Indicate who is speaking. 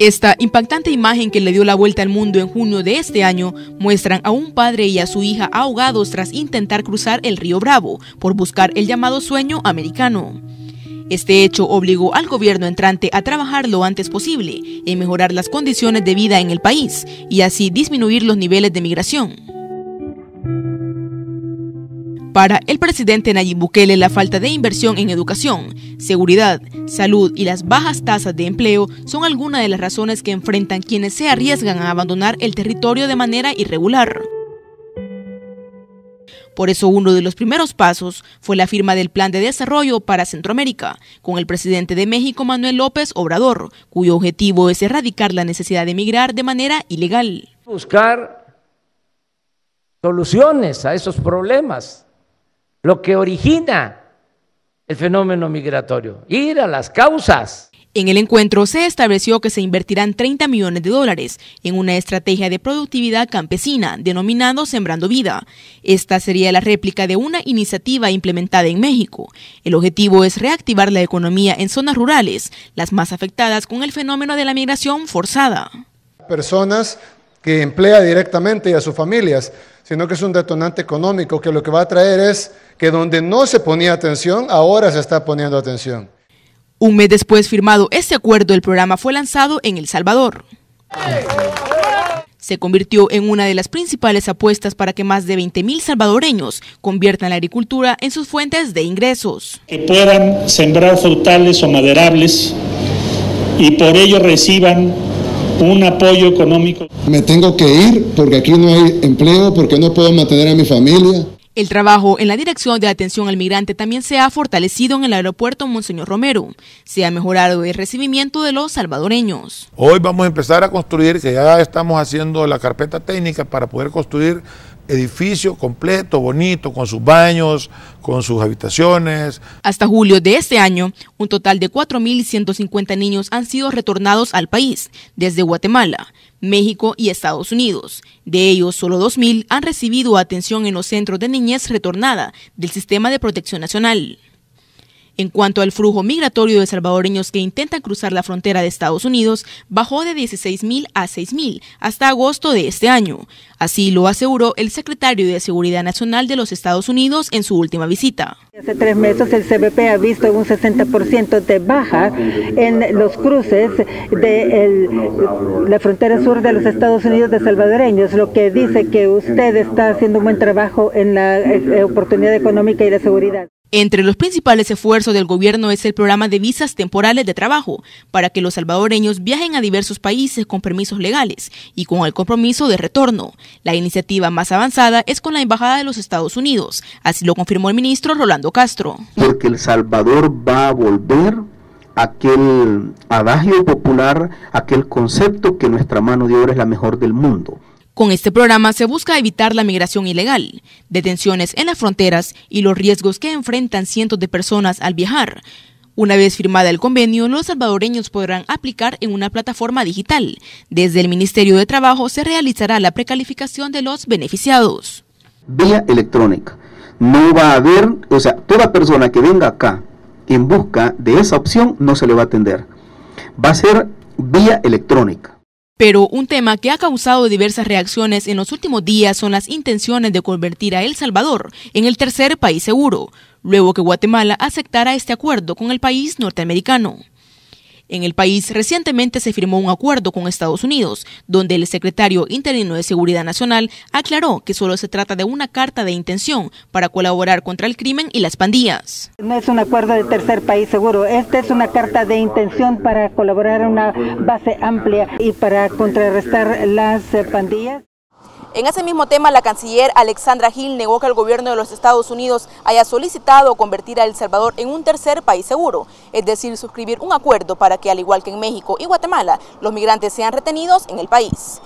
Speaker 1: Esta impactante imagen que le dio la vuelta al mundo en junio de este año muestran a un padre y a su hija ahogados tras intentar cruzar el río Bravo por buscar el llamado sueño americano. Este hecho obligó al gobierno entrante a trabajar lo antes posible en mejorar las condiciones de vida en el país y así disminuir los niveles de migración. Para el presidente Nayib Bukele la falta de inversión en educación, seguridad, salud y las bajas tasas de empleo son algunas de las razones que enfrentan quienes se arriesgan a abandonar el territorio de manera irregular. Por eso uno de los primeros pasos fue la firma del Plan de Desarrollo para Centroamérica con el presidente de México Manuel López Obrador, cuyo objetivo es erradicar la necesidad de emigrar de manera ilegal. Buscar soluciones a esos problemas lo que origina el fenómeno migratorio, ir a las causas. En el encuentro se estableció que se invertirán 30 millones de dólares en una estrategia de productividad campesina denominado Sembrando Vida. Esta sería la réplica de una iniciativa implementada en México. El objetivo es reactivar la economía en zonas rurales, las más afectadas con el fenómeno de la migración forzada. Personas que emplea directamente a sus familias sino que es un detonante económico que lo que va a traer es que donde no se ponía atención, ahora se está poniendo atención. Un mes después firmado este acuerdo, el programa fue lanzado en El Salvador. Se convirtió en una de las principales apuestas para que más de 20.000 salvadoreños conviertan la agricultura en sus fuentes de ingresos. Que puedan sembrar frutales o maderables y por ello reciban un apoyo económico. Me tengo que ir porque aquí no hay empleo, porque no puedo mantener a mi familia. El trabajo en la Dirección de Atención al Migrante también se ha fortalecido en el aeropuerto Monseñor Romero. Se ha mejorado el recibimiento de los salvadoreños. Hoy vamos a empezar a construir, que ya estamos haciendo la carpeta técnica para poder construir edificio completo, bonito, con sus baños, con sus habitaciones. Hasta julio de este año, un total de 4.150 niños han sido retornados al país desde Guatemala, México y Estados Unidos. De ellos, solo 2.000 han recibido atención en los centros de niñez retornada del Sistema de Protección Nacional. En cuanto al flujo migratorio de salvadoreños que intentan cruzar la frontera de Estados Unidos, bajó de 16.000 a 6.000 hasta agosto de este año. Así lo aseguró el secretario de Seguridad Nacional de los Estados Unidos en su última visita. Hace tres meses el CBP ha visto un 60% de baja en los cruces de la frontera sur de los Estados Unidos de salvadoreños, lo que dice que usted está haciendo un buen trabajo en la eh, oportunidad económica y la seguridad. Entre los principales esfuerzos del gobierno es el programa de visas temporales de trabajo para que los salvadoreños viajen a diversos países con permisos legales y con el compromiso de retorno. La iniciativa más avanzada es con la Embajada de los Estados Unidos, así lo confirmó el ministro Rolando Castro. Porque El Salvador va a volver aquel adagio popular, aquel concepto que nuestra mano de obra es la mejor del mundo. Con este programa se busca evitar la migración ilegal, detenciones en las fronteras y los riesgos que enfrentan cientos de personas al viajar. Una vez firmada el convenio, los salvadoreños podrán aplicar en una plataforma digital. Desde el Ministerio de Trabajo se realizará la precalificación de los beneficiados. Vía electrónica. No va a haber, o sea, toda persona que venga acá en busca de esa opción no se le va a atender. Va a ser vía electrónica. Pero un tema que ha causado diversas reacciones en los últimos días son las intenciones de convertir a El Salvador en el tercer país seguro, luego que Guatemala aceptara este acuerdo con el país norteamericano. En el país recientemente se firmó un acuerdo con Estados Unidos, donde el secretario interino de Seguridad Nacional aclaró que solo se trata de una carta de intención para colaborar contra el crimen y las pandillas. No es un acuerdo de tercer país seguro, esta es una carta de intención para colaborar en una base amplia y para contrarrestar las pandillas. En ese mismo tema, la canciller Alexandra Gil negó que el gobierno de los Estados Unidos haya solicitado convertir a El Salvador en un tercer país seguro, es decir, suscribir un acuerdo para que, al igual que en México y Guatemala, los migrantes sean retenidos en el país.